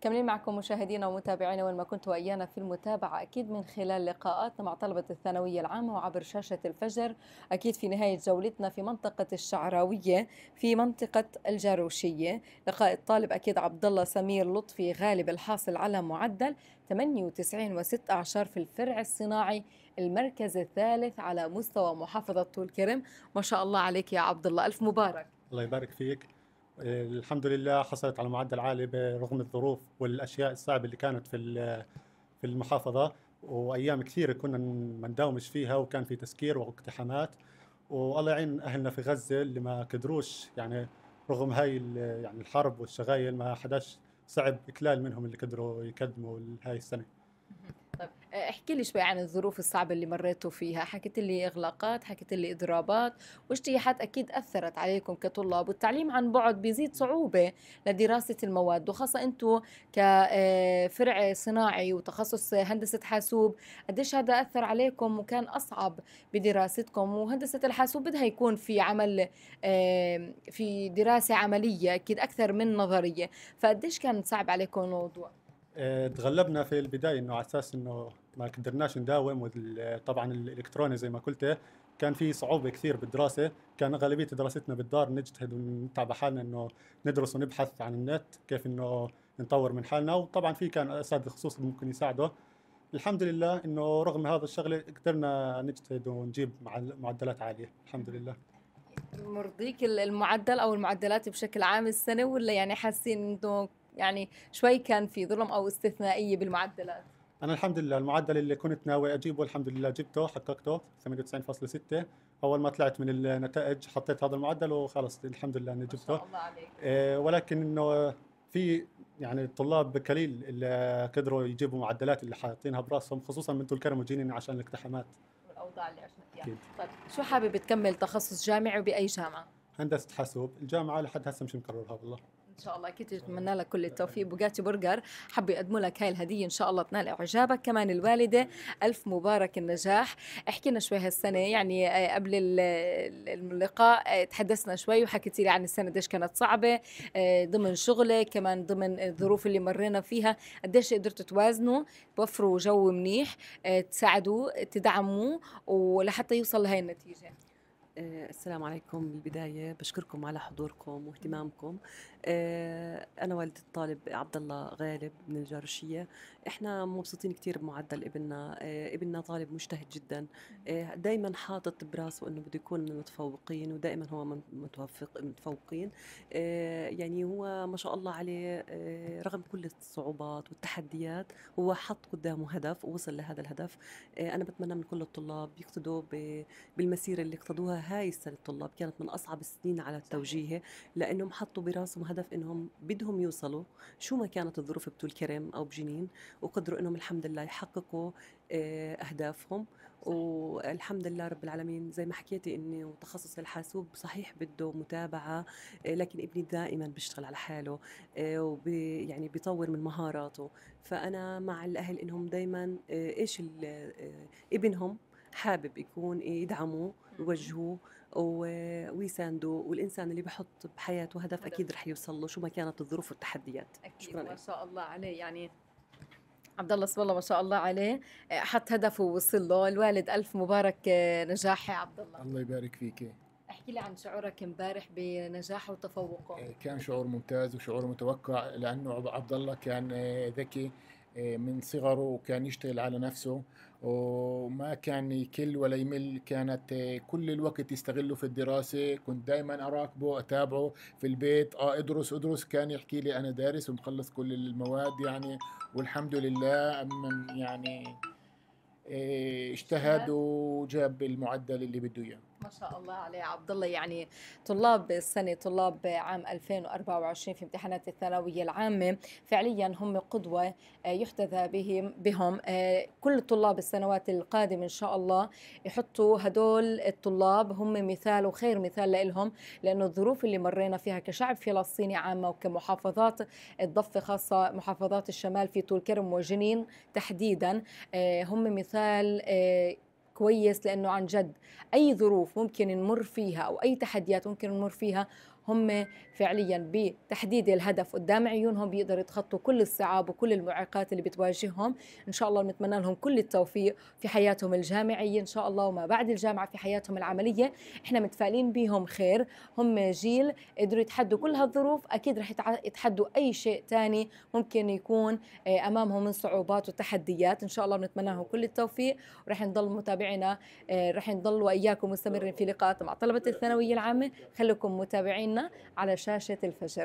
كملين معكم مشاهدينا ومتابعينا وين ما كنتوا ايانا في المتابعه اكيد من خلال لقاءاتنا مع طلبه الثانويه العامه وعبر شاشه الفجر اكيد في نهايه جولتنا في منطقه الشعراويه في منطقه الجاروشيه لقاء الطالب اكيد عبد الله سمير لطفي غالب الحاصل على معدل 98 و6 أعشار في الفرع الصناعي المركز الثالث على مستوى محافظة طول كرم ما شاء الله عليك يا عبد الله ألف مبارك الله يبارك فيك الحمد لله حصلت على معدل عالي برغم الظروف والاشياء الصعبه اللي كانت في في المحافظه وايام كثيره كنا ما نداومش فيها وكان في تسكير واقتحامات والله يعين اهلنا في غزه اللي ما قدروش يعني رغم هاي يعني الحرب والشغايل ما حداش صعب اكلال منهم اللي قدروا يقدموا هاي السنه طيب آه، احكي لي شوي عن الظروف الصعبة اللي مريتوا فيها حكيت لي إغلاقات حكيت لي إضرابات واجتياحات أكيد أثرت عليكم كطلاب والتعليم عن بعد بيزيد صعوبة لدراسة المواد وخاصة أنتم كفرع آه، صناعي وتخصص هندسة حاسوب قديش هذا أثر عليكم وكان أصعب بدراستكم وهندسة الحاسوب بدها يكون في عمل في دراسة عملية أكيد أكثر من نظرية فقديش كان صعب عليكم الموضوع آه، تغلبنا في البدايه انه على اساس انه ما قدرناش نداوم طبعا الالكتروني زي ما قلت كان في صعوبه كثير بالدراسه كان اغلبيه دراستنا بالدار نجتهد ونتعب حالنا انه ندرس ونبحث عن النت كيف انه نطور من حالنا وطبعا في كان اساتذه خصوص ممكن يساعدوا الحمد لله انه رغم هذا الشغله قدرنا نجتهد ونجيب معدلات عاليه الحمد لله مرضيك المعدل او المعدلات بشكل عام السنه ولا يعني حاسين انه يعني شوي كان في ظلم أو استثنائية بالمعدلات أنا الحمد لله المعدل اللي كنت ناوي أجيبه الحمد لله جبته حققته 98.6 أول ما طلعت من النتائج حطيت هذا المعدل وخلص الحمد لله إني جبته ما شاء الله عليك. آه، ولكن إنه في يعني الطلاب قليل اللي قدروا يجيبوا معدلات اللي حاطينها براسهم خصوصا من الكرم وجينين عشان الاقتحامات والاوضاع اللي عشنا فيها يعني. طيب شو حابب تكمل تخصص جامعي وباي جامعه؟ هندسه حاسوب الجامعه لحد هسه مش مكررها والله شاء الله اكيد بتمنى لك كل التوفيق بوجاتي برجر حب يقدموا لك هاي الهديه ان شاء الله تنال اعجابك كمان الوالده الف مبارك النجاح احكي لنا شوي هالسنه يعني آه، قبل اللقاء آه، تحدثنا شوي وحكيتي لي عن السنه قديش كانت صعبه آه، ضمن شغلك كمان ضمن الظروف اللي مرينا فيها قديش قدرتوا توازنوا توفروا جو منيح تساعدوا تدعموا ولحتى يوصل لهي النتيجه آه، السلام عليكم بالبداية بشكركم على حضوركم واهتمامكم آه، أنا والدة الطالب عبد الله غالب من الجارشية إحنا مبسوطين كتير بمعدل ابننا آه، ابننا طالب مجتهد جدا دايما حاطط براسه أنه بده يكون من المتفوقين ودائما هو من متوفق متفوقين يعني هو ما شاء الله عليه رغم كل الصعوبات والتحديات هو حط قدامه هدف ووصل لهذا الهدف أنا بتمنى من كل الطلاب يقتدوا بالمسيرة اللي اقتدوها هاي السنة الطلاب كانت من أصعب السنين على التوجيه لأنهم حطوا براسهم هدف إنهم بدهم يوصلوا شو ما كانت الظروف بتول كرم أو بجنين وقدروا إنهم الحمد لله يحققوا آه، أهدافهم والحمد لله رب العالمين زي ما حكيتي اني تخصص الحاسوب صحيح بده متابعة آه، لكن ابني دائما بيشتغل على حاله آه، ويعني يعني بيطور من مهاراته فأنا مع الأهل إنهم دايما إيش ابنهم حابب يكون يدعمه ويوجهوه ويساندوا والانسان اللي بحط بحياته هدف اكيد رح يوصل له شو ما كانت الظروف والتحديات أكيد شكرا ما شاء الله عليه يعني عبد الله اسم الله ما شاء الله عليه حط هدفه ووصل له الوالد الف مبارك آه، نجاح يا عبد الله الله يبارك فيك احكي لي عن شعورك امبارح بنجاحه وتفوقه آه، كان شعور ممتاز وشعور متوقع لانه عبد الله كان آه، ذكي آه، من صغره وكان يشتغل على نفسه وما كان يكل ولا يمل كانت آه، كل الوقت يستغله في الدراسة كنت دائما أراقبه أتابعه في البيت آه ادرس ادرس كان يحكي لي أنا دارس ومخلص كل المواد يعني والحمد لله يعني آه، اجتهد وجاب المعدل اللي بده إياه ما شاء الله عليه عبد الله يعني طلاب السنه طلاب عام 2024 في امتحانات الثانويه العامه فعليا هم قدوه آه، يحتذى بهم بهم آه، كل طلاب السنوات القادمه ان شاء الله يحطوا هدول الطلاب هم مثال وخير مثال لهم لانه الظروف اللي مرينا فيها كشعب فلسطيني عامه وكمحافظات الضفه خاصه محافظات الشمال في طول كرم وجنين تحديدا آه، هم مثال كويس لانه عن جد اي ظروف ممكن نمر فيها او اي تحديات ممكن نمر فيها هم فعليا بتحديد الهدف قدام عيونهم بيقدروا يتخطوا كل الصعاب وكل المعيقات اللي بتواجههم ان شاء الله بنتمنى لهم كل التوفيق في حياتهم الجامعيه ان شاء الله وما بعد الجامعه في حياتهم العمليه احنا متفائلين بهم خير هم جيل قدروا يتحدوا كل هالظروف اكيد رح يتحدوا اي شيء ثاني ممكن يكون آه، امامهم من صعوبات وتحديات ان شاء الله بنتمنى لهم كل التوفيق ورح نضل متابعينا آه، رح نضل واياكم مستمرين في لقاءات مع طلبه الثانويه العامه خليكم متابعينا على شاشه الفجر